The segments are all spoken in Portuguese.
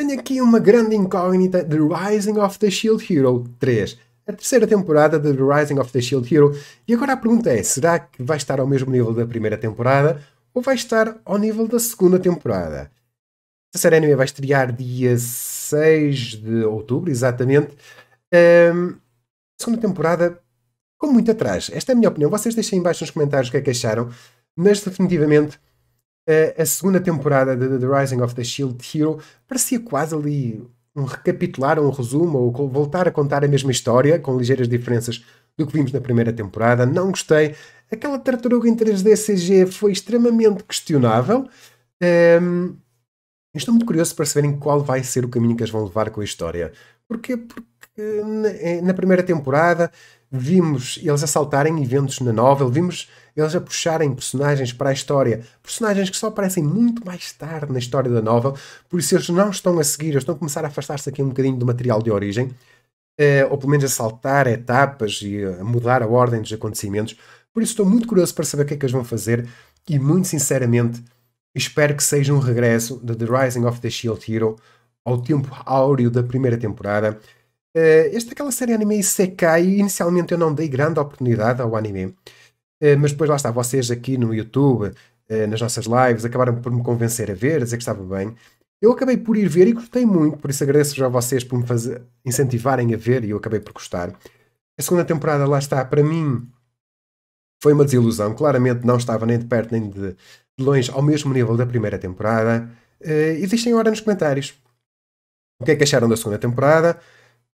Tenho aqui uma grande incógnita: The Rising of the Shield Hero 3. A terceira temporada de The Rising of the Shield Hero. E agora a pergunta é: será que vai estar ao mesmo nível da primeira temporada ou vai estar ao nível da segunda temporada? A série anime vai estrear dia 6 de outubro, exatamente. Um, segunda temporada com muito atrás. Esta é a minha opinião. Vocês deixem embaixo nos comentários o que é que acharam, mas definitivamente a segunda temporada de The Rising of the Shield Hero parecia quase ali um recapitular, um resumo, ou voltar a contar a mesma história, com ligeiras diferenças do que vimos na primeira temporada. Não gostei. Aquela tartaruga em 3D CG foi extremamente questionável. Um, ehm, estou muito curioso para saberem qual vai ser o caminho que as vão levar com a história. Porquê? porque eh, na primeira temporada vimos eles assaltarem eventos na novel, vimos eles a puxarem personagens para a história, personagens que só aparecem muito mais tarde na história da novel, por isso eles não estão a seguir, eles estão a começar a afastar-se aqui um bocadinho do material de origem, eh, ou pelo menos a saltar etapas e a mudar a ordem dos acontecimentos, por isso estou muito curioso para saber o que é que eles vão fazer e muito sinceramente espero que seja um regresso de The Rising of the Shield Hero ao tempo áureo da primeira temporada Uh, eh, esta é aquela série anime Isekai, inicialmente eu não dei grande oportunidade ao anime, uh, mas depois lá está, vocês aqui no YouTube, uh, nas nossas lives, acabaram por me convencer a ver, a dizer que estava bem. Eu acabei por ir ver e gostei muito, por isso agradeço já a vocês por me fazer, incentivarem a ver e eu acabei por gostar. A segunda temporada, lá está, para mim foi uma desilusão. Claramente não estava nem de perto nem de, longe ao mesmo nível da primeira temporada. e deixem agora nos comentários o que é que acharam da segunda temporada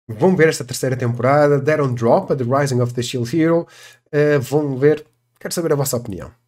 Vão ver esta terceira temporada, deram drop a The Rising of the Shield Hero, uh, vão ver, quero saber a vossa opinião.